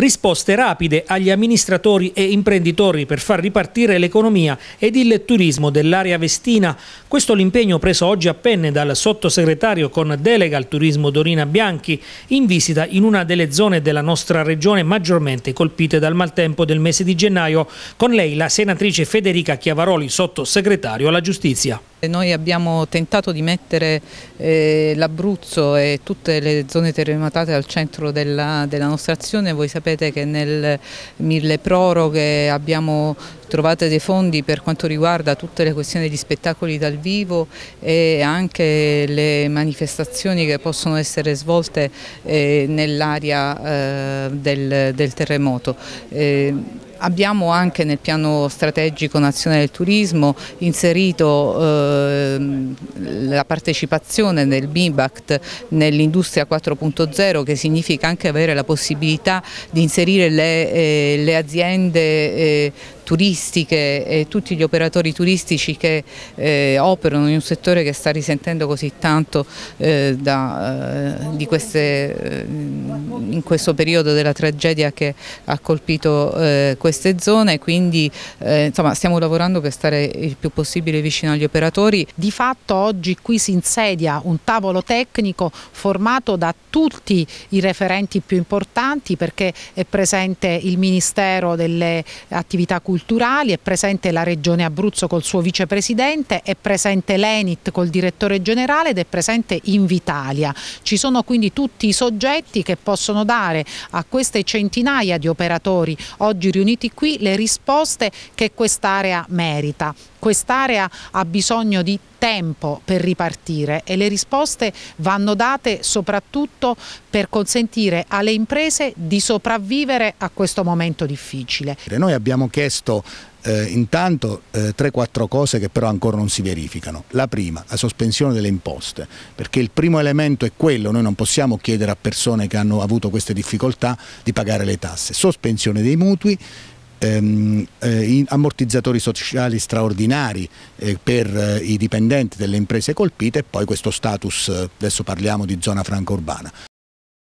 risposte rapide agli amministratori e imprenditori per far ripartire l'economia ed il turismo dell'area vestina. Questo l'impegno preso oggi a penne dal sottosegretario con delega al turismo Dorina Bianchi in visita in una delle zone della nostra regione maggiormente colpite dal maltempo del mese di gennaio. Con lei la senatrice Federica Chiavaroli, sottosegretario alla giustizia. Noi abbiamo tentato di mettere eh, l'Abruzzo e tutte le zone terremotate al centro della, della nostra azione, voi sapete che nel mille proroghe abbiamo trovato dei fondi per quanto riguarda tutte le questioni di spettacoli dal vivo e anche le manifestazioni che possono essere svolte eh, nell'area eh, del, del, terremoto. Eh, abbiamo anche nel piano strategico nazionale del turismo inserito eh, Ehm, la partecipazione del BIMBACT nell'industria 4.0 che significa anche avere la possibilità di inserire le, eh, le aziende eh, turistiche e tutti gli operatori turistici che eh, operano in un settore che sta risentendo così tanto eh, da, eh, queste, eh, in questo periodo della tragedia che ha colpito eh, queste zone, quindi eh, insomma, stiamo lavorando per stare il più possibile vicino agli operatori. Di fatto oggi qui si insedia un tavolo tecnico formato da tutti i referenti più importanti perché è presente il Ministero delle Attività Culturali culturali, è presente la Regione Abruzzo col suo vicepresidente, è presente l'Enit col direttore generale ed è presente Invitalia. Ci sono quindi tutti i soggetti che possono dare a queste centinaia di operatori oggi riuniti qui le risposte che quest'area merita. Quest'area ha bisogno di tempo per ripartire e le risposte vanno date soprattutto per consentire alle imprese di sopravvivere a questo momento difficile. Noi abbiamo chiesto eh, intanto eh, 3-4 cose che però ancora non si verificano. La prima, la sospensione delle imposte, perché il primo elemento è quello, noi non possiamo chiedere a persone che hanno avuto queste difficoltà di pagare le tasse. Sospensione dei mutui, ehm, eh, ammortizzatori sociali straordinari eh, per eh, i dipendenti delle imprese colpite e poi questo status, eh, adesso parliamo di zona franca urbana.